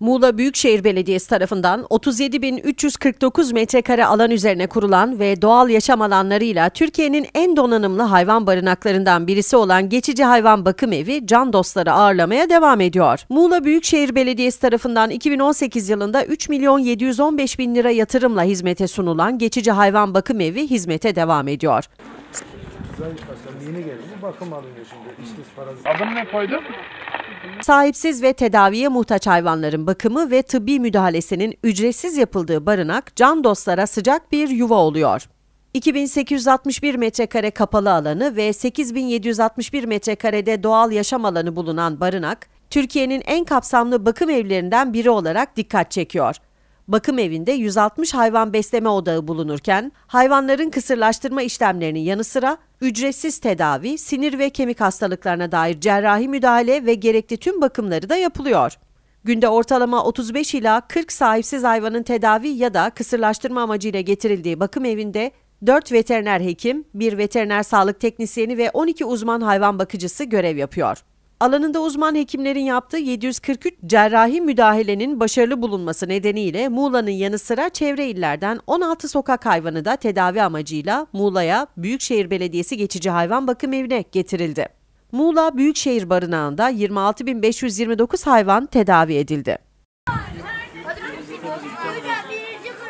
Muğla Büyükşehir Belediyesi tarafından 37.349 metrekare alan üzerine kurulan ve doğal yaşam alanlarıyla Türkiye'nin en donanımlı hayvan barınaklarından birisi olan Geçici Hayvan Bakım Evi can dostları ağırlamaya devam ediyor. Muğla Büyükşehir Belediyesi tarafından 2018 yılında 3 milyon 715 bin lira yatırımla hizmete sunulan Geçici Hayvan Bakım Evi hizmete devam ediyor. Zayıf yeni geldi. Bakım alınıyor şimdi. İşsiz parazit. Adını ne koydun? Sahipsiz ve tedaviye muhtaç hayvanların bakımı ve tıbbi müdahalesinin ücretsiz yapıldığı barınak can dostlara sıcak bir yuva oluyor. 2861 metrekare kapalı alanı ve 8761 metrekarede doğal yaşam alanı bulunan barınak, Türkiye'nin en kapsamlı bakım evlerinden biri olarak dikkat çekiyor bakım evinde 160 hayvan besleme odağı bulunurken hayvanların kısırlaştırma işlemlerinin yanı sıra ücretsiz tedavi, sinir ve kemik hastalıklarına dair cerrahi müdahale ve gerekli tüm bakımları da yapılıyor. Günde ortalama 35 ila 40 sahipsiz hayvanın tedavi ya da kısırlaştırma amacıyla getirildiği bakım evinde 4 veteriner hekim, 1 veteriner sağlık teknisyeni ve 12 uzman hayvan bakıcısı görev yapıyor. Alanında uzman hekimlerin yaptığı 743 cerrahi müdahalenin başarılı bulunması nedeniyle Muğla'nın yanı sıra çevre illerden 16 sokak hayvanı da tedavi amacıyla Muğla'ya Büyükşehir Belediyesi geçici hayvan bakım evine getirildi. Muğla Büyükşehir Barınağı'nda 26.529 hayvan tedavi edildi. Hadi, hadi, hadi, hadi, hadi, hadi, hadi.